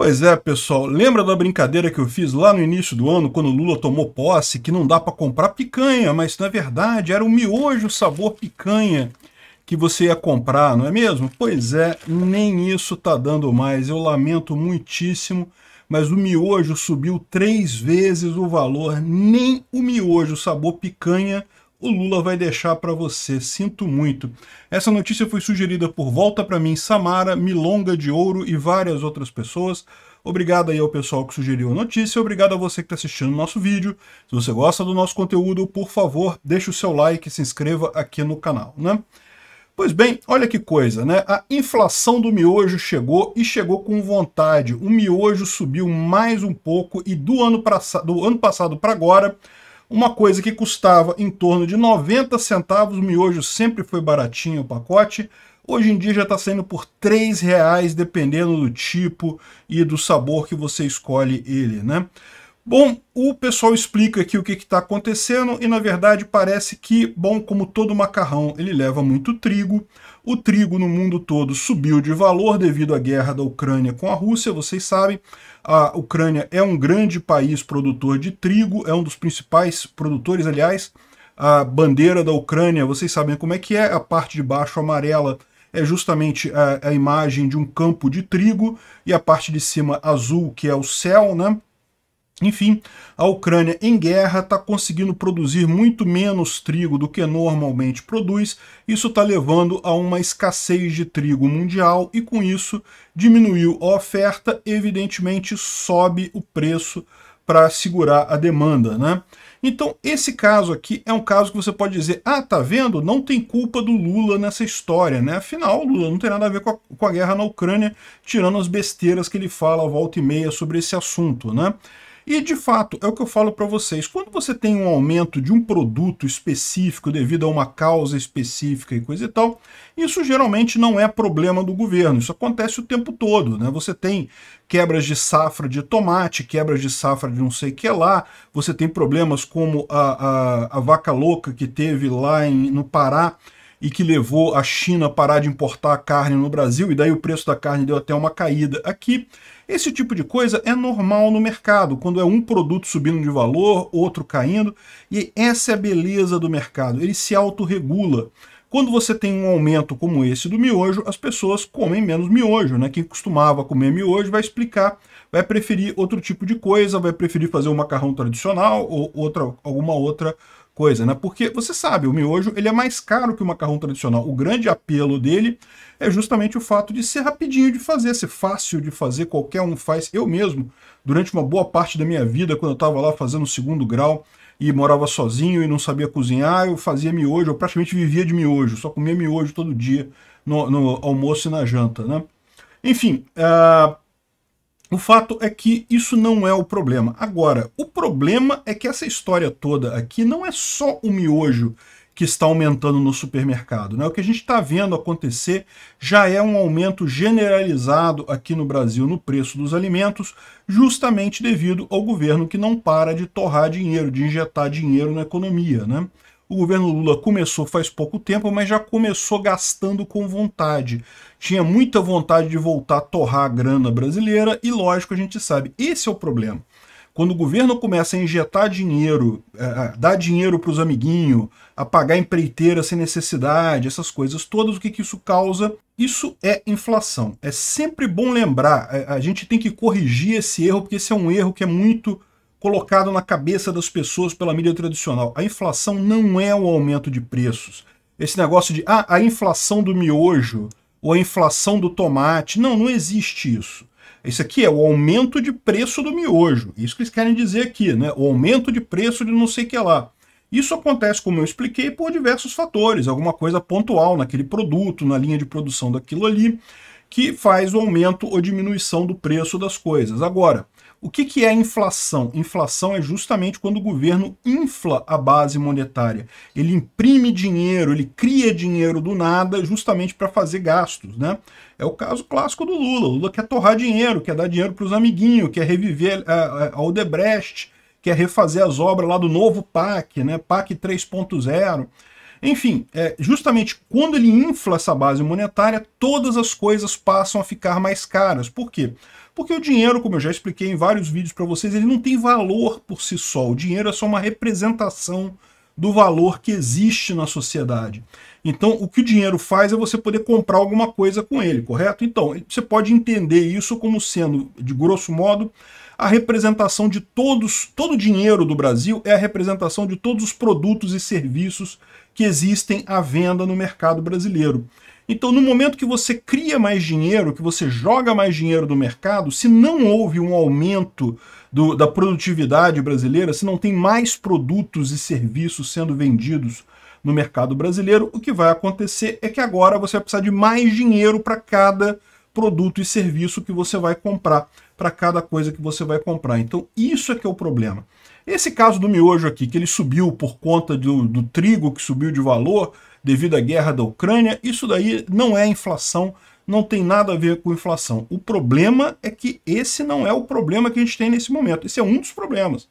Pois é, pessoal. Lembra da brincadeira que eu fiz lá no início do ano, quando Lula tomou posse, que não dá para comprar picanha, mas na verdade era o miojo sabor picanha que você ia comprar, não é mesmo? Pois é, nem isso tá dando mais. Eu lamento muitíssimo, mas o miojo subiu três vezes o valor. Nem o miojo sabor picanha o Lula vai deixar para você. Sinto muito. Essa notícia foi sugerida por Volta para mim, Samara, Milonga de Ouro e várias outras pessoas. Obrigado aí ao pessoal que sugeriu a notícia, obrigado a você que está assistindo o nosso vídeo. Se você gosta do nosso conteúdo, por favor, deixe o seu like e se inscreva aqui no canal, né? Pois bem, olha que coisa, né? A inflação do miojo chegou e chegou com vontade. O miojo subiu mais um pouco e do ano, pra, do ano passado para agora uma coisa que custava em torno de 90 centavos, o miojo sempre foi baratinho o pacote, Hoje em dia já está saindo por R$ reais dependendo do tipo e do sabor que você escolhe ele, né? Bom, o pessoal explica aqui o que está acontecendo e, na verdade, parece que, bom, como todo macarrão, ele leva muito trigo, o trigo no mundo todo subiu de valor devido à guerra da Ucrânia com a Rússia, vocês sabem. A Ucrânia é um grande país produtor de trigo, é um dos principais produtores, aliás. A bandeira da Ucrânia, vocês sabem como é que é, a parte de baixo amarela é justamente a, a imagem de um campo de trigo e a parte de cima azul, que é o céu, né? Enfim, a Ucrânia em guerra está conseguindo produzir muito menos trigo do que normalmente produz. Isso está levando a uma escassez de trigo mundial e, com isso, diminuiu a oferta. Evidentemente, sobe o preço para segurar a demanda. Né? Então, esse caso aqui é um caso que você pode dizer: ah, tá vendo? Não tem culpa do Lula nessa história, né? Afinal, o Lula não tem nada a ver com a, com a guerra na Ucrânia, tirando as besteiras que ele fala volta e meia sobre esse assunto, né? E de fato, é o que eu falo para vocês, quando você tem um aumento de um produto específico devido a uma causa específica e coisa e tal, isso geralmente não é problema do governo, isso acontece o tempo todo, né? Você tem quebras de safra de tomate, quebras de safra de não sei o que lá, você tem problemas como a, a, a vaca louca que teve lá em, no Pará, e que levou a China a parar de importar carne no Brasil, e daí o preço da carne deu até uma caída aqui. Esse tipo de coisa é normal no mercado, quando é um produto subindo de valor, outro caindo, e essa é a beleza do mercado, ele se autorregula. Quando você tem um aumento como esse do miojo, as pessoas comem menos miojo, né? Quem costumava comer miojo vai explicar, vai preferir outro tipo de coisa, vai preferir fazer um macarrão tradicional ou outra, alguma outra coisa, né? Porque você sabe, o miojo ele é mais caro que o macarrão tradicional. O grande apelo dele é justamente o fato de ser rapidinho de fazer, ser fácil de fazer, qualquer um faz. Eu mesmo, durante uma boa parte da minha vida, quando eu estava lá fazendo o segundo grau e morava sozinho e não sabia cozinhar, eu fazia miojo, eu praticamente vivia de miojo, só comia miojo todo dia no, no almoço e na janta, né? Enfim, uh, o fato é que isso não é o problema. Agora, o problema é que essa história toda aqui não é só o miojo que está aumentando no supermercado. Né? O que a gente está vendo acontecer já é um aumento generalizado aqui no Brasil no preço dos alimentos, justamente devido ao governo que não para de torrar dinheiro, de injetar dinheiro na economia. Né? O governo Lula começou faz pouco tempo, mas já começou gastando com vontade. Tinha muita vontade de voltar a torrar a grana brasileira e, lógico, a gente sabe, esse é o problema. Quando o governo começa a injetar dinheiro, a é, é, dar dinheiro para os amiguinhos, a pagar empreiteira sem necessidade, essas coisas todas, o que, que isso causa? Isso é inflação. É sempre bom lembrar, é, a gente tem que corrigir esse erro, porque esse é um erro que é muito colocado na cabeça das pessoas pela mídia tradicional. A inflação não é o um aumento de preços. Esse negócio de ah, a inflação do miojo ou a inflação do tomate. Não, não existe isso. Isso aqui é o aumento de preço do miojo. Isso que eles querem dizer aqui, né? O aumento de preço de não sei o que lá. Isso acontece, como eu expliquei, por diversos fatores, alguma coisa pontual naquele produto, na linha de produção daquilo ali, que faz o aumento ou diminuição do preço das coisas. Agora, o que, que é inflação? Inflação é justamente quando o governo infla a base monetária. Ele imprime dinheiro, ele cria dinheiro do nada justamente para fazer gastos. Né? É o caso clássico do Lula. O Lula quer torrar dinheiro, quer dar dinheiro para os amiguinhos, quer reviver a, eh, eh, a Odebrecht, quer refazer as obras lá do novo PAC, né? PAC 3.0. Enfim, é, justamente quando ele infla essa base monetária, todas as coisas passam a ficar mais caras. Por quê? Porque o dinheiro, como eu já expliquei em vários vídeos para vocês, ele não tem valor por si só. O dinheiro é só uma representação do valor que existe na sociedade. Então, o que o dinheiro faz é você poder comprar alguma coisa com ele, correto? Então, você pode entender isso como sendo, de grosso modo, a representação de todos, todo o dinheiro do Brasil é a representação de todos os produtos e serviços que existem à venda no mercado brasileiro. Então, no momento que você cria mais dinheiro, que você joga mais dinheiro no mercado, se não houve um aumento do, da produtividade brasileira, se não tem mais produtos e serviços sendo vendidos no mercado brasileiro, o que vai acontecer é que agora você vai precisar de mais dinheiro para cada produto e serviço que você vai comprar para cada coisa que você vai comprar. Então, isso é que é o problema. Esse caso do miojo aqui, que ele subiu por conta do, do trigo que subiu de valor devido à guerra da Ucrânia, isso daí não é inflação, não tem nada a ver com inflação. O problema é que esse não é o problema que a gente tem nesse momento. Esse é um dos problemas.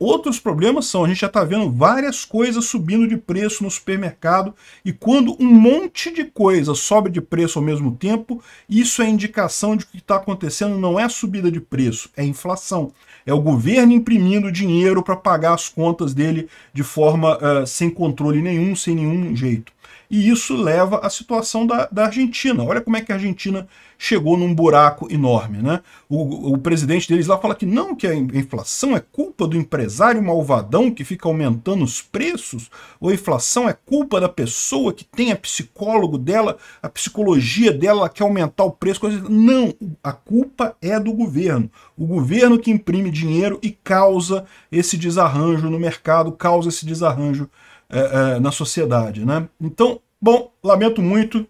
Outros problemas são, a gente já está vendo várias coisas subindo de preço no supermercado e quando um monte de coisa sobe de preço ao mesmo tempo, isso é indicação de que o que está acontecendo não é subida de preço, é inflação. É o governo imprimindo dinheiro para pagar as contas dele de forma uh, sem controle nenhum, sem nenhum jeito e isso leva à situação da, da Argentina. Olha como é que a Argentina chegou num buraco enorme. Né? O, o presidente deles lá fala que não, que a inflação é culpa do empresário malvadão que fica aumentando os preços, ou a inflação é culpa da pessoa que tem a psicólogo dela, a psicologia dela quer aumentar o preço. Coisa... Não, a culpa é do governo. O governo que imprime dinheiro e causa esse desarranjo no mercado, causa esse desarranjo é, é, na sociedade, né? Então, bom, lamento muito.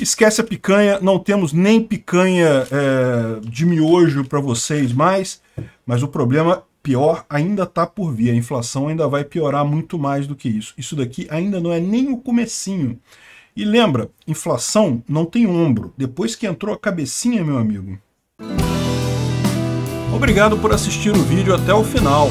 Esquece a picanha, não temos nem picanha é, de miojo para vocês mais, mas o problema pior ainda está por vir. A inflação ainda vai piorar muito mais do que isso. Isso daqui ainda não é nem o comecinho. E lembra, inflação não tem ombro. Depois que entrou a cabecinha, meu amigo. Obrigado por assistir o vídeo até o final.